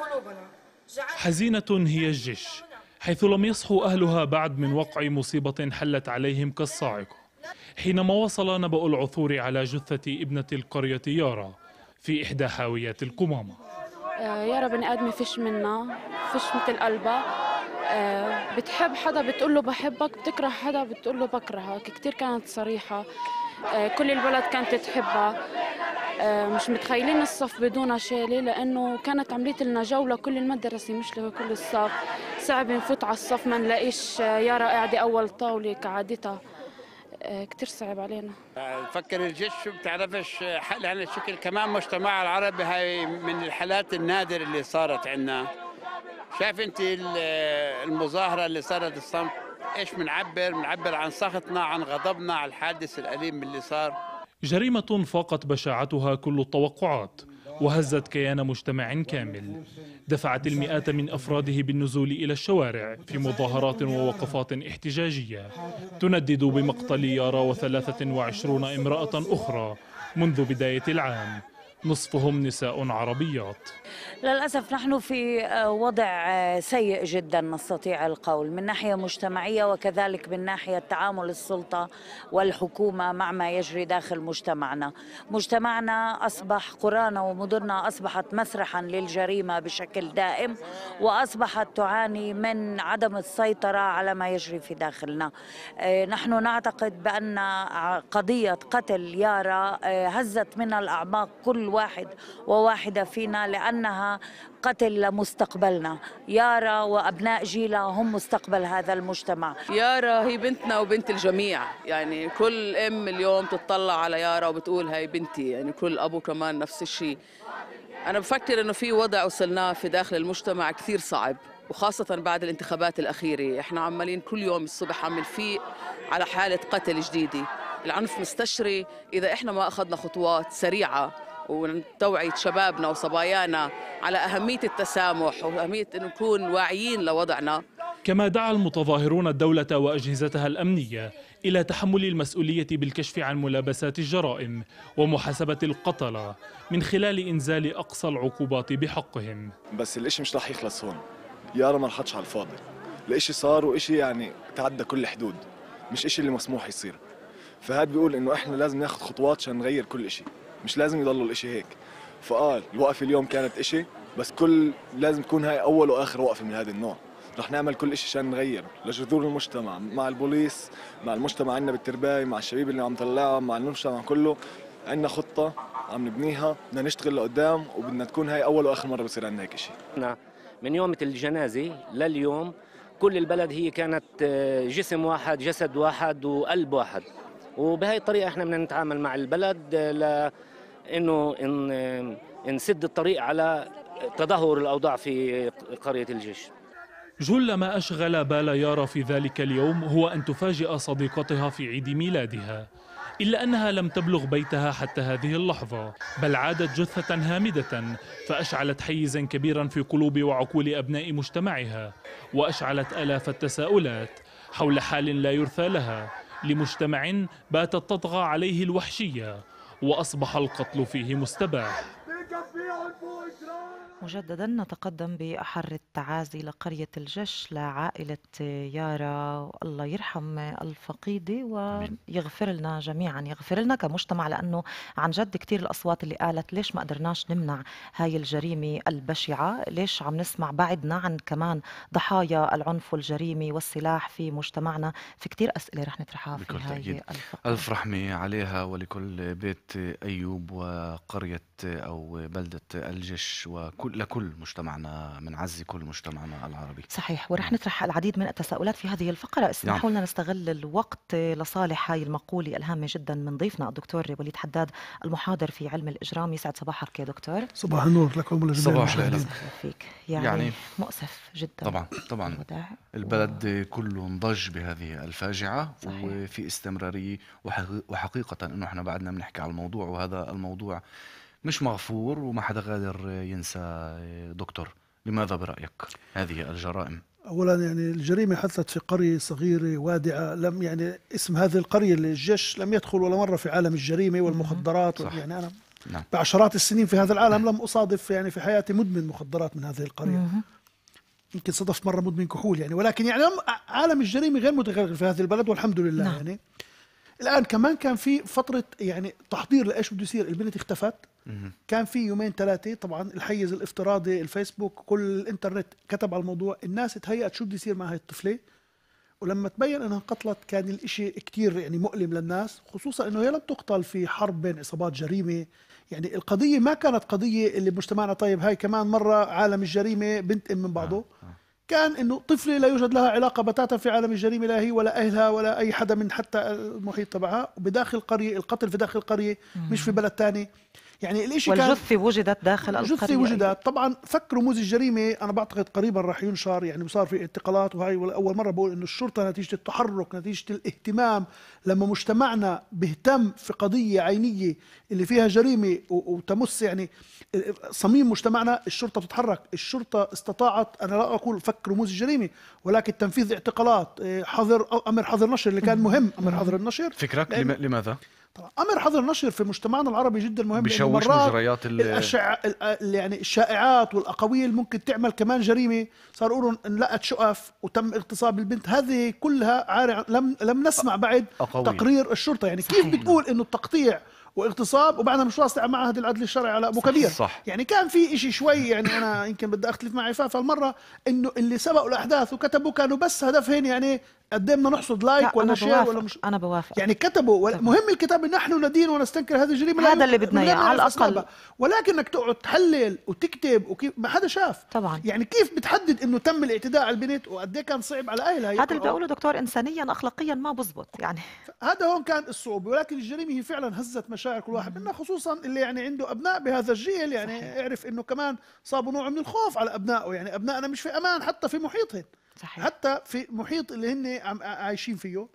قلوبنا حزينة هي الجيش حيث لم يصحو أهلها بعد من وقع مصيبة حلت عليهم كالصاعقة حينما وصل نبأ العثور على جثة ابنة القرية يارا في إحدى حاويات القمامة آه، يارا بني آدمة فيش منا فيش مثل قلبها آه، بتحب حدا بتقول له بحبك بتكره حدا بتقول له بكرهك كثير كانت صريحة آه، كل البلد كانت تحبها آه، مش متخيلين الصف بدون شالي لانه كانت عمليه لنا جوله كل المدرسه مش لكل الصف صعب نفوت على الصف ما نلاقيش يارا قاعده اول طاوله كعادتها آه، كتير صعب علينا فكر الجيش بتعرفش حل على شكل كمان مجتمع العربي هاي من الحالات النادرة اللي صارت عندنا شايف انت المظاهرة اللي صارت الصمت ايش بنعبر بنعبر عن سخطنا عن غضبنا على الحادث الأليم اللي صار جريمة فاقت بشاعتها كل التوقعات وهزت كيان مجتمع كامل دفعت المئات من أفراده بالنزول إلى الشوارع في مظاهرات ووقفات احتجاجية تندد بمقتل يارا وثلاثة وعشرون امرأة أخرى منذ بداية العام نصفهم نساء عربيات للأسف نحن في وضع سيء جدا نستطيع القول من ناحية مجتمعية وكذلك من ناحية تعامل السلطة والحكومة مع ما يجري داخل مجتمعنا مجتمعنا أصبح قرانا ومدننا أصبحت مسرحا للجريمة بشكل دائم وأصبحت تعاني من عدم السيطرة على ما يجري في داخلنا آه، نحن نعتقد بأن قضية قتل يارا آه، هزت من الأعماق كل واحد وواحدة فينا لأنها قتل لمستقبلنا يارا وأبناء جيلها هم مستقبل هذا المجتمع يارا هي بنتنا وبنت الجميع يعني كل أم اليوم تطلع على يارا وبتقول هاي بنتي يعني كل أبو كمان نفس الشيء أنا بفكر إنه في وضع وصلناه في داخل المجتمع كثير صعب وخاصة بعد الانتخابات الأخيرة إحنا عمالين كل يوم الصبح عم نفيق على حالة قتل جديدة العنف مستشري إذا إحنا ما أخذنا خطوات سريعة وتوعية شبابنا وصبايانا على أهمية التسامح وأهمية أن نكون واعيين لوضعنا كما دعا المتظاهرون الدولة وأجهزتها الأمنية إلى تحمل المسؤولية بالكشف عن ملابسات الجرائم ومحاسبة القتلة من خلال إنزال أقصى العقوبات بحقهم بس الإشي مش رح يخلص هون يارا ما رحتش على الفاضي الإشي صار وإشي يعني تعدى كل الحدود مش إشي اللي مسموح يصير فهاد بيقول إنه إحنا لازم ناخد خطوات عشان نغير كل إشي مش لازم يضل الإشي هيك فقال الوقفة اليوم كانت إشي بس كل لازم تكون هاي أول وآخر وقفة من هذا النوع رح نعمل كل شيء عشان نغير لجذور المجتمع مع البوليس مع المجتمع عندنا بالترباية مع الشباب اللي عم طلعها مع المجتمع كله عندنا خطة عم نبنيها بدنا نشتغل لقدام وبدنا تكون هاي أول وآخر مرة بصير عندنا هيك شيء نعم. من يوم الجنازة لليوم كل البلد هي كانت آه، جسم واحد جسد واحد وقلب واحد وبهي الطريقة احنا بدنا نتعامل مع البلد آه، انه إن نسد الطريق على تدهور الاوضاع في قريه الجيش جل ما اشغل بال يارا في ذلك اليوم هو ان تفاجئ صديقتها في عيد ميلادها إلا أنها لم تبلغ بيتها حتى هذه اللحظة بل عادت جثة هامدة فأشعلت حيزا كبيرا في قلوب وعقول أبناء مجتمعها وأشعلت آلاف التساؤلات حول حال لا يرثى لها لمجتمع باتت تطغى عليه الوحشية وأصبح القتل فيه مستباح مجددا نتقدم بأحر التعازي لقرية الجش لعائلة يارا والله يرحم الفقيدة ويغفر لنا جميعا يغفر لنا كمجتمع لأنه عن جد كثير الأصوات اللي قالت ليش ما قدرناش نمنع هاي الجريمة البشعة ليش عم نسمع بعدنا عن كمان ضحايا العنف والجريمة والسلاح في مجتمعنا في كثير أسئلة رح نطرحها في بكل هاي الفقيدة ألف رحمة عليها ولكل بيت أيوب وقرية أو بلدة الجش وكل لكل لكل مجتمعنا بنعزي كل مجتمعنا العربي صحيح ورح نعم. نطرح العديد من التساؤلات في هذه الفقرة اسمحوا نعم. لنا نستغل الوقت لصالح هاي المقولة الهامة جدا من ضيفنا الدكتور وليد حداد المحاضر في علم الإجرام يسعد صباحك يا دكتور صباح النور لكم ولجميع صباح الخير فيك يعني, يعني مؤسف جدا طبعا طبعا البلد و... كله انضج بهذه الفاجعة صحيح. وفي استمرارية وحقيقة انه احنا بعدنا بنحكي على الموضوع وهذا الموضوع مش مغفور وما حدا قادر ينسى إيه، دكتور لماذا برأيك هذه الجرائم؟ اولا يعني الجريمه حدثت في قريه صغيره وادعه لم يعني اسم هذه القريه اللي الجيش لم يدخل ولا مره في عالم الجريمه والمخدرات صح. يعني انا نعم. بعشرات السنين في هذا العالم نعم. لم اصادف يعني في حياتي مدمن مخدرات من هذه القريه يمكن صدفت مره مدمن كحول يعني ولكن يعني عالم الجريمه غير متغلغل في هذه البلد والحمد لله نعم. يعني الان كمان كان في فتره يعني تحضير لايش بده يصير البنت اختفت كان في يومين ثلاثه طبعا الحيز الافتراضي الفيسبوك كل الانترنت كتب على الموضوع الناس تهيأت شو بده يصير مع هاي الطفله ولما تبين انها انقتلت كان الاشي كتير يعني مؤلم للناس خصوصا انه هي لم تقتل في حرب بين عصابات جريمه يعني القضيه ما كانت قضيه اللي بمجتمعنا طيب هاي كمان مره عالم الجريمه بنت ام من بعضه آه، آه. كان انه طفله لا يوجد لها علاقه بتاتا في عالم الجريمه لا هي ولا اهلها ولا اي حدا من حتى المحيط تبعها وبداخل قريه القتل في داخل قريه مش في بلد ثاني يعني الشيء كان والجثة وجدت داخل القرية الجثة وجدت طبعا فك رموز الجريمة أنا بعتقد قريبا راح ينشر يعني وصار في اعتقالات وهي أول مرة بقول إنه الشرطة نتيجة التحرك نتيجة الاهتمام لما مجتمعنا بيهتم في قضية عينية اللي فيها جريمة وتمس يعني صميم مجتمعنا الشرطة بتتحرك الشرطة استطاعت أنا لا أقول فك رموز الجريمة ولكن تنفيذ اعتقالات آه، حظر أمر حظر نشر اللي كان مهم أمر حظر النشر فكرك لماذا؟ طبعا امر حظر النشر في مجتمعنا العربي جدا مهم بيشوش مجريات الأشع... يعني الشائعات والاقاويل ممكن تعمل كمان جريمه صار يقولوا انلقت شقف وتم اغتصاب البنت هذه كلها عارع لم لم نسمع بعد أقويل. تقرير الشرطه يعني صحيح. كيف بتقول انه التقطيع واغتصاب وبعدها مش واصله معهد العدل الشرعي على ابو كبير صح يعني كان في شيء شوي يعني انا يمكن بدي اختلف مع عفاف المره انه اللي سبقوا الاحداث وكتبوا كانوا بس هدفهم يعني قد إيه بدنا نحصد لايك ولا شير ولا مش انا بوافق يعني كتبوا طبعا. مهم الكتاب نحن ندين ونستنكر هذه الجريمه هذا اللي بدنا اياه على الاقل ولكنك تقعد تحلل وتكتب وكيف ما حدا شاف طبعا يعني كيف بتحدد انه تم الاعتداء على البنت وقد ايه كان صعب على اهلها هذا اللي بقوله دكتور انسانيا اخلاقيا ما بزبط يعني هذا هون كان الصعوبه ولكن الجريمه هي فعلا هزت مشاكل مشاعر كل واحد منا خصوصا اللي يعني عنده ابناء بهذا الجيل يعني صحيح. اعرف انه كمان صابوا نوع من الخوف على ابنائه يعني ابنائنا مش في امان حتى في محيطهم صحيح. حتى في محيط اللي هن عايشين فيه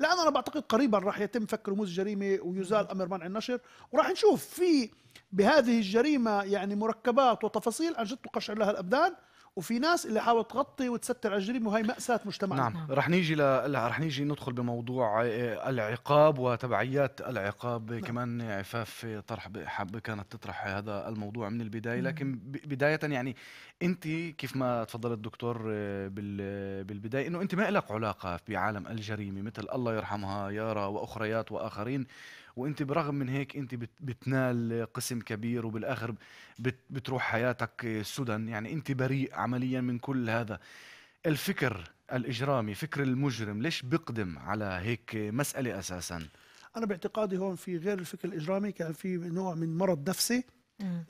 لان انا بعتقد قريبا راح يتم فك رموز الجريمه ويزال امر منع النشر وراح نشوف في بهذه الجريمه يعني مركبات وتفاصيل عن جد تقشعر لها الابدان وفي ناس اللي حاول تغطي وتستر على الجريمه وهي ماساه مجتمعنا نعم. نعم رح نيجي ل... رح نيجي ندخل بموضوع آه، العقاب وتبعيات العقاب نعم. كمان عفاف طرح حب كانت تطرح هذا الموضوع من البدايه نعم. لكن بدايه يعني انت كيف ما تفضل الدكتور آه، بال... بالبدايه انه انت ما لك علاقه بعالم الجريمه مثل الله يرحمها يارا واخريات واخرين وانت برغم من هيك انت بتنال قسم كبير وبالاخر بتروح حياتك سدى يعني انت بريء عمليا من كل هذا الفكر الاجرامي فكر المجرم ليش بيقدم على هيك مساله اساسا انا باعتقادي هون في غير الفكر الاجرامي كان في نوع من مرض نفسي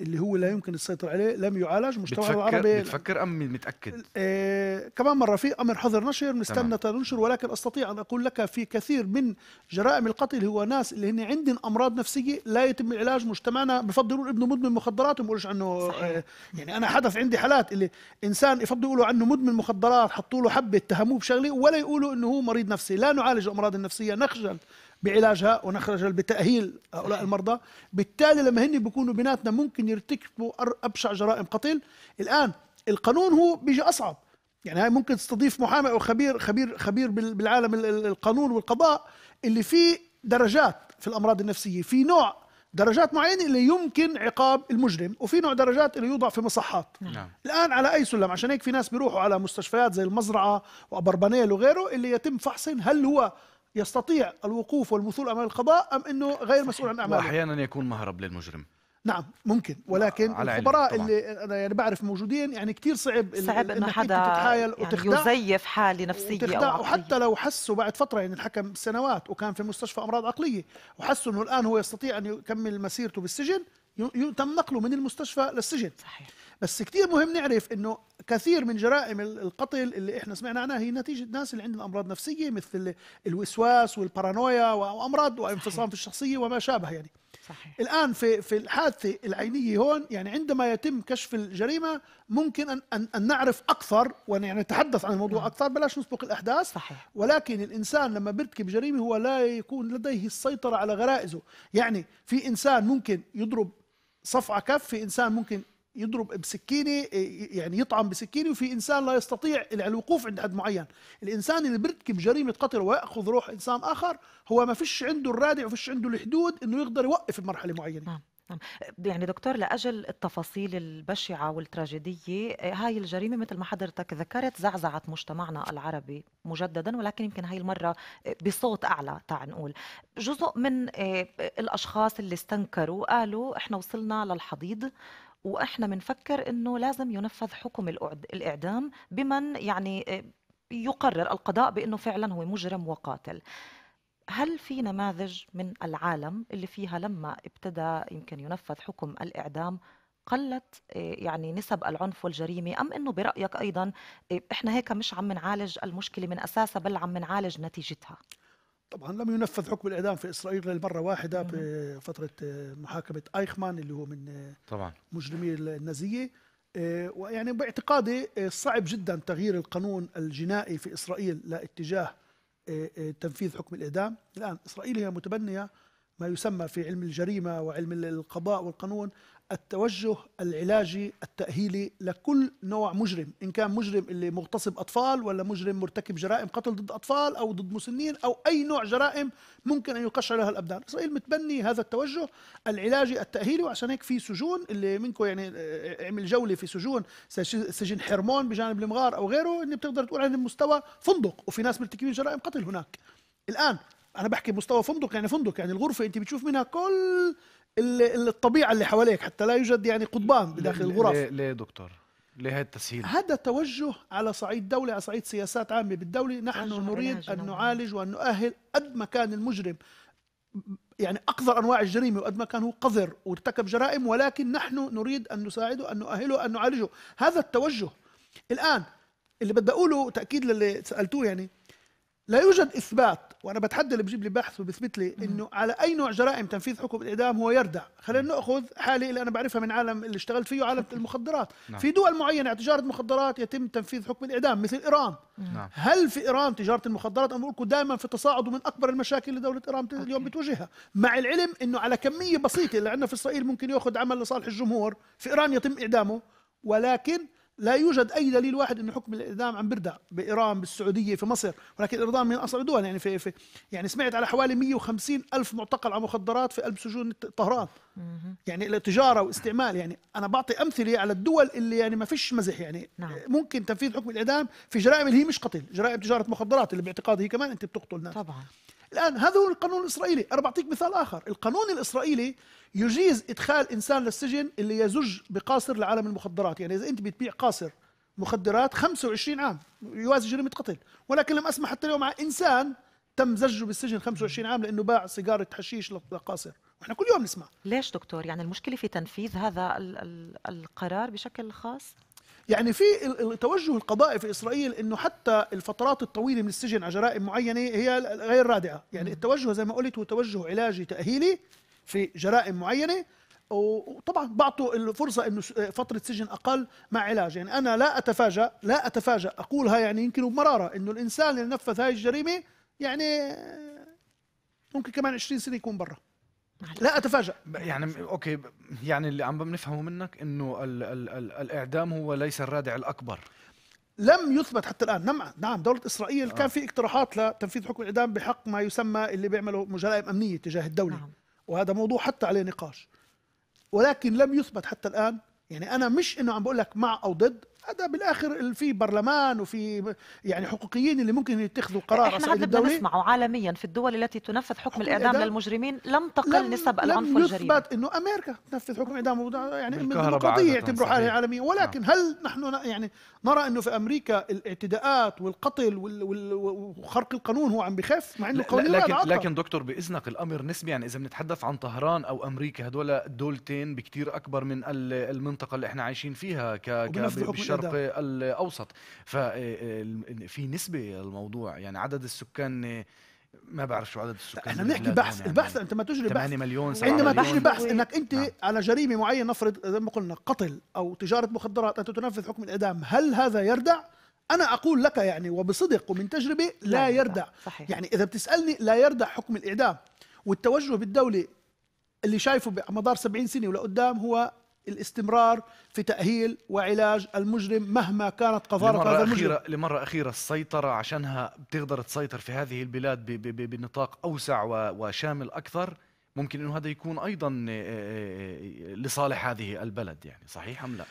اللي هو لا يمكن السيطرة عليه لم يعالج مجتمع العربي بتفكر أم متأكد؟ آه كمان مرة في أمر حظر نشر نستنى تنشر ولكن أستطيع أن أقول لك في كثير من جرائم القتل هو ناس اللي هن عندهم أمراض نفسية لا يتم العلاج مجتمعنا بفضلوا ابنه مدمن مخدرات وما عنه آه يعني أنا حدث عندي حالات اللي إنسان يفضل يقولوا عنه مدمن مخدرات حطوا له حبة اتهموه بشغلة ولا يقولوا أنه هو مريض نفسي لا نعالج الأمراض النفسية نخجل بعلاجها ونخرج بتاهيل هؤلاء المرضى بالتالي لما هن بيكونوا بيناتنا ممكن يرتكبوا ابشع جرائم قتل الان القانون هو بيجي اصعب يعني هاي ممكن تستضيف محامي او خبير خبير خبير بالعالم القانون والقضاء اللي فيه درجات في الامراض النفسيه في نوع درجات معينه اللي يمكن عقاب المجرم وفي نوع درجات اللي يوضع في مصحات نعم. نعم. الان على اي سلم عشان هيك في ناس بيروحوا على مستشفيات زي المزرعه وابربانيل وغيره اللي يتم فحصهم هل هو يستطيع الوقوف والمثول امام القضاء ام انه غير مسؤول عن اعماله واحيانا يكون مهرب للمجرم نعم ممكن ولكن الخبراء اللي انا يعني بعرف موجودين يعني كثير صعب صعب انه حدا تتحايل يعني يزيف حاله نفسيه وتخدع او عقلية. وحتى لو حسوا بعد فتره يعني الحكم سنوات وكان في مستشفى امراض عقليه وحسوا انه الان هو يستطيع ان يكمل مسيرته بالسجن تم نقله من المستشفى للسجن صحيح بس كثير مهم نعرف انه كثير من جرائم القتل اللي احنا سمعنا عنها هي نتيجه ناس اللي عندهم امراض نفسيه مثل الوسواس والبارانويا وامراض وانفصام في الشخصيه وما شابه يعني صحيح. الآن في في الحادثة العينية هون يعني عندما يتم كشف الجريمة ممكن أن أن, أن نعرف أكثر وأن يعني نتحدث عن الموضوع نعم. أكثر بلاش نسبق الأحداث صحيح. ولكن الإنسان لما بيرتكب جريمة هو لا يكون لديه السيطرة على غرائزه يعني في إنسان ممكن يضرب صفعة كف في إنسان ممكن يضرب بسكينه إيه، يعني يطعم بسكينه وفي انسان لا يستطيع الوقوف عند حد معين، الانسان اللي بيرتكب جريمه قتل وياخذ روح انسان اخر هو ما فيش عنده الرادع وفيش عنده الحدود انه يقدر يوقف بمرحله معينه. نعم،, نعم. يعني دكتور لأجل التفاصيل البشعة والتراجيدية هاي الجريمة مثل ما حضرتك ذكرت زعزعت مجتمعنا العربي مجددا ولكن يمكن هاي المرة بصوت أعلى تاع نقول جزء من إيه، الأشخاص اللي استنكروا قالوا إحنا وصلنا للحضيض واحنا بنفكر انه لازم ينفذ حكم الاعدام بمن يعني آه، يقرر القضاء بانه فعلا هو مجرم وقاتل هل في نماذج من العالم اللي فيها لما ابتدى يمكن ينفذ حكم الاعدام قلت آه، يعني نسب العنف والجريمة أم أنه برأيك أيضا آه، إحنا هيك مش عم نعالج المشكلة من أساسها بل عم نعالج نتيجتها طبعا لم ينفذ حكم الاعدام في اسرائيل غير مره واحده بفتره آه، محاكمه ايخمان اللي هو من آه، طبعا مجرمي النازيه آه، ويعني باعتقادي صعب جدا تغيير القانون الجنائي في اسرائيل لاتجاه تنفيذ حكم الاعدام الان اسرائيل هي متبنيه ما يسمى في علم الجريمه وعلم القضاء والقانون التوجه العلاجي التأهيلي لكل نوع مجرم إن كان مجرم اللي مغتصب أطفال ولا مجرم مرتكب جرائم قتل ضد أطفال أو ضد مسنين أو أي نوع جرائم ممكن أن يقشع لها الأبدان إسرائيل متبني هذا التوجه العلاجي التأهيلي وعشان هيك في سجون اللي منكم يعني آه، اعمل جولة في سجون سجن حرمون بجانب المغار أو غيره اللي بتقدر تقول عن المستوى فندق وفي ناس مرتكبين جرائم قتل هناك الآن انا بحكي مستوى فندق يعني فندق يعني الغرفه انت بتشوف منها كل الطبيعه اللي حواليك حتى لا يوجد يعني قضبان بداخل الغرف ليه, ليه دكتور؟ ليه التسهيل؟ هذا توجه على صعيد دولة على صعيد سياسات عامة بالدولة نحن نريد أن نعالج وأن نؤهل قد ما كان المجرم يعني أقذر أنواع الجريمة وقد ما كان هو قذر وارتكب جرائم ولكن نحن نريد أن نساعده أن نؤهله أن نعالجه هذا التوجه الآن اللي بدي أقوله تأكيد للي سألتوه يعني لا يوجد اثبات وانا بتحدى اللي بجيب لي بحث وبثبت لي انه على اي نوع جرائم تنفيذ حكم الاعدام هو يردع خلينا ناخذ حالي اللي انا بعرفها من عالم اللي اشتغلت فيه عالم المخدرات نعم. في دول معينه تجاره مخدرات يتم تنفيذ حكم الاعدام مثل ايران نعم. هل في ايران تجاره المخدرات انا بقول لكم دائما في تصاعد ومن اكبر المشاكل اللي دوله ايران اليوم بتواجهها مع العلم انه على كميه بسيطه اللي عندنا في اسرائيل ممكن ياخذ عمل لصالح الجمهور في ايران يتم اعدامه ولكن لا يوجد اي دليل واحد انه حكم الاعدام عم بردع بايران بالسعوديه في مصر ولكن الاعدام من اصعب الدول يعني في, في يعني سمعت على حوالي 150 الف معتقل على مخدرات في قلب سجون طهران يعني التجاره واستعمال يعني انا بعطي امثله على الدول اللي يعني ما فيش مزح يعني نعم. ممكن تنفيذ حكم الاعدام في جرائم اللي هي مش قتل جرائم تجاره مخدرات اللي باعتقادي هي كمان انت بتقتل ناس طبعا الآن هذا هو القانون الإسرائيلي أنا بعطيك مثال آخر القانون الإسرائيلي يجيز إدخال إنسان للسجن اللي يزج بقاصر لعالم المخدرات يعني إذا أنت بتبيع قاصر مخدرات 25 عام يوازي جريمة قتل ولكن لم أسمح حتى اليوم مع إنسان تم زجه بالسجن 25 عام لأنه باع سيجارة حشيش لقاصر واحنا كل يوم نسمع ليش دكتور يعني المشكله في تنفيذ هذا القرار بشكل خاص يعني في التوجه القضائي في اسرائيل انه حتى الفترات الطويله من السجن على جرائم معينه هي غير رادعه، يعني التوجه زي ما قلت هو توجه علاجي تاهيلي في جرائم معينه وطبعا بعطوا الفرصه انه فتره سجن اقل مع علاج، يعني انا لا اتفاجا لا اتفاجا اقولها يعني يمكن بمراره انه الانسان اللي نفذ هاي الجريمه يعني ممكن كمان 20 سنه يكون برا لا اتفاجأ يعني اوكي يعني اللي عم بنفهمه منك انه ال ال ال الاعدام هو ليس الرادع الاكبر لم يثبت حتى الان نعم نعم دوله اسرائيل آه. كان في اقتراحات لتنفيذ حكم الاعدام بحق ما يسمى اللي بيعملوا جرائم امنيه تجاه الدوله نعم. وهذا موضوع حتى عليه نقاش ولكن لم يثبت حتى الان يعني انا مش انه عم بقول لك مع او ضد هذا بالاخر في برلمان وفي يعني حقوقيين اللي ممكن يتخذوا قرار احنا هذا بدنا نسمعه عالميا في الدول التي تنفذ حكم, حكم الاعدام للمجرمين لم تقل نسب العنف والجريمه يثبت انه امريكا تنفذ حكم اعدام يعني الديمقراطيه يعتبروا حالها عالميا نعم. ولكن هل نحن يعني نرى انه في امريكا الاعتداءات والقتل وخرق القانون هو عم بخاف مع انه قانون لكن لكن دكتور باذنك الامر نسبي يعني اذا بنتحدث عن طهران او امريكا هذول دولتين بكثير اكبر من المنطقه اللي احنا عايشين فيها ك الشرق الاوسط ففي آه، آه، نسبه الموضوع يعني عدد السكان ما بعرف شو عدد السكان احنا بنحكي بحث يعني البحث انت ما تجري 8 مليون عندما تجري بحث انك انت نعم. على جريمه معينه نفرض زي ما قلنا قتل او تجاره مخدرات انت تنفذ حكم الاعدام هل هذا يردع انا اقول لك يعني وبصدق ومن تجربه لا, لا يردع صحيح. يعني اذا بتسالني لا يردع حكم الاعدام والتوجه بالدوله اللي شايفه بمدار 70 سنه ولقدام هو الاستمرار في تأهيل وعلاج المجرم مهما كانت قذارة هذا المجرم أخيرة لمرة أخيرة السيطرة عشانها بتقدر تسيطر في هذه البلاد بنطاق أوسع وشامل أكثر ممكن أنه هذا يكون أيضا آه، آه، آه، لصالح هذه البلد يعني صحيح أم لا؟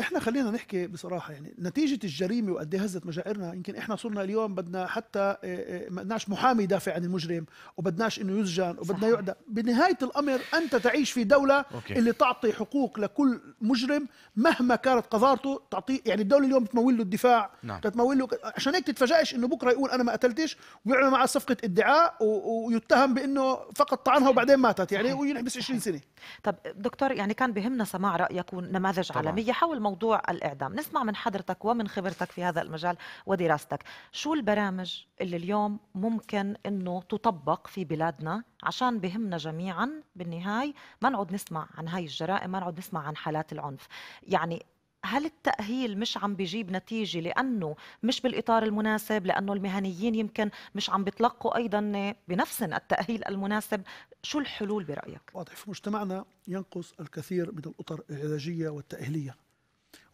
احنا خلينا نحكي بصراحه يعني نتيجه الجريمه وقد ايه هزت مشاعرنا يمكن احنا صرنا اليوم بدنا حتى آه، آه، ما بدناش محامي يدافع عن المجرم وبدناش انه يسجن وبدنا يعدى بنهايه الامر انت تعيش في دوله أوكي. اللي تعطي حقوق لكل مجرم مهما كانت قذارته تعطيه يعني الدوله اليوم بتمول له الدفاع نعم. بتمول له عشان هيك تتفاجئش انه بكره يقول انا ما قتلتش ويعمل معه صفقه ادعاء ويتهم بانه فقط طعنها وبعدين ماتت يعني وينحبس 20 سنه طب دكتور يعني كان بهمنا سماع رايك ونماذج عالميه حول موضوع الإعدام نسمع من حضرتك ومن خبرتك في هذا المجال ودراستك شو البرامج اللي اليوم ممكن أنه تطبق في بلادنا عشان بهمنا جميعا بالنهاية ما نقعد نسمع عن هاي الجرائم ما نقعد نسمع عن حالات العنف يعني هل التأهيل مش عم بيجيب نتيجة لأنه مش بالإطار المناسب لأنه المهنيين يمكن مش عم بيتلقوا أيضا بنفس التأهيل المناسب شو الحلول برأيك؟ واضح في مجتمعنا ينقص الكثير من الأطر العلاجية والتأهيلية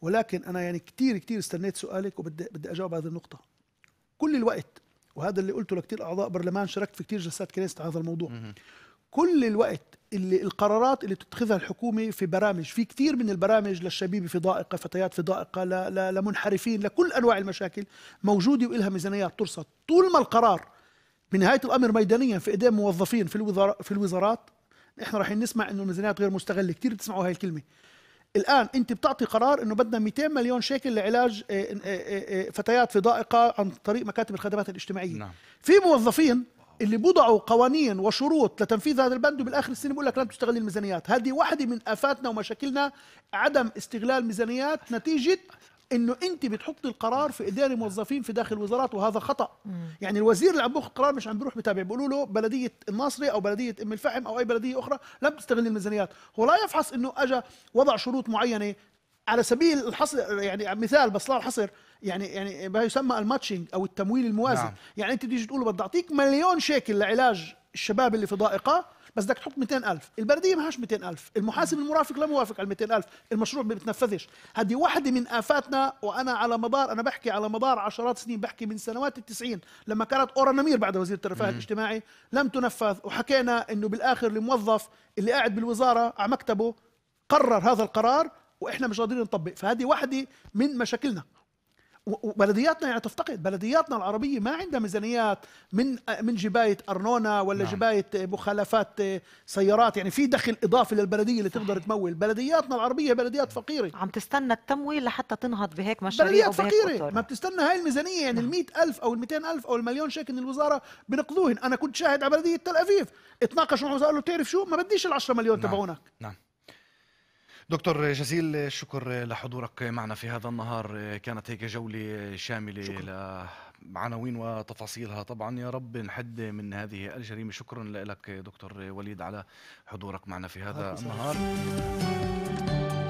ولكن انا يعني كثير كثير استنيت سؤالك وبدي بدي اجاوب هذه النقطه كل الوقت وهذا اللي قلته لكثير اعضاء برلمان شاركت في كثير جلسات كنيست على هذا الموضوع كل الوقت اللي القرارات اللي تتخذها الحكومه في برامج في كثير من البرامج للشبيبه في ضائقه فتيات في ضائقه ل... ل... لمنحرفين لكل انواع المشاكل موجوده والها ميزانيات ترصد طول ما القرار بنهايه الامر ميدانيا في ايدين موظفين في الوزارات في الوزارات احنا رايحين نسمع انه الميزانيات غير مستغله كثير بتسمعوا هاي الكلمه الان انت بتعطي قرار انه بدنا 200 مليون شيكل لعلاج آه، آه، آه، فتيات في ضائقه عن طريق مكاتب الخدمات الاجتماعيه نعم. في موظفين اللي بوضعوا قوانين وشروط لتنفيذ هذا البند وبالاخر السنه بقول لك لن تستغل الميزانيات هذه واحده من افاتنا ومشاكلنا عدم استغلال ميزانيات نتيجه انه انت بتحطي القرار في ايدي الموظفين نعم. في داخل الوزارات وهذا خطا يعني الوزير اللي عم بياخذ قرار مش عم بيروح بتابع بيقولوا له بلديه الناصري او بلديه ام الفحم او اي بلديه اخرى لم تستغل الميزانيات هو لا يفحص انه اجى وضع شروط معينه على سبيل الحصر يعني مثال بس لا الحصر يعني يعني ما يسمى الماتشنج او التمويل الموازي نعم. يعني انت تيجي تقول بدي اعطيك مليون شيكل لعلاج الشباب اللي في ضائقه بس بدك تحط 200000 البلديه ما معهاش 200000 المحاسب المرافق لا موافق على 200000 المشروع ما بتنفذش هذه واحده من افاتنا وانا على مدار انا بحكي على مدار عشرات سنين بحكي من سنوات التسعين لما كانت اورا نمير بعد وزيره الرفاه الاجتماعي لم تنفذ وحكينا انه بالاخر الموظف اللي قاعد بالوزاره على مكتبه قرر هذا القرار واحنا مش قادرين نطبق فهذه واحده من مشاكلنا وبلدياتنا يعني تفتقد بلدياتنا العربيه ما عندها ميزانيات من من جبايه ارنونا ولا نعم. جبايه مخالفات آه، سيارات يعني في دخل اضافي للبلديه اللي تقدر تمول بلدياتنا العربيه بلديات فقيره عم تستنى التمويل لحتى تنهض بهيك مشاريع بلديات فقيره ما بتستنى هاي الميزانيه يعني نعم. ال ألف او ال ألف او المليون شيكل الوزاره بنقضوهن انا كنت شاهد على بلديه تل ابيب اتناقشوا معه له بتعرف شو ما بديش ال 10 مليون نعم. تبعونك نعم دكتور جزيل شكر لحضورك معنا في هذا النهار كانت هيك جولة شاملة لعناوين عناوين وتفاصيلها طبعا يا رب نحد من هذه الجريمة شكرا لك دكتور وليد على حضورك معنا في هذا النهار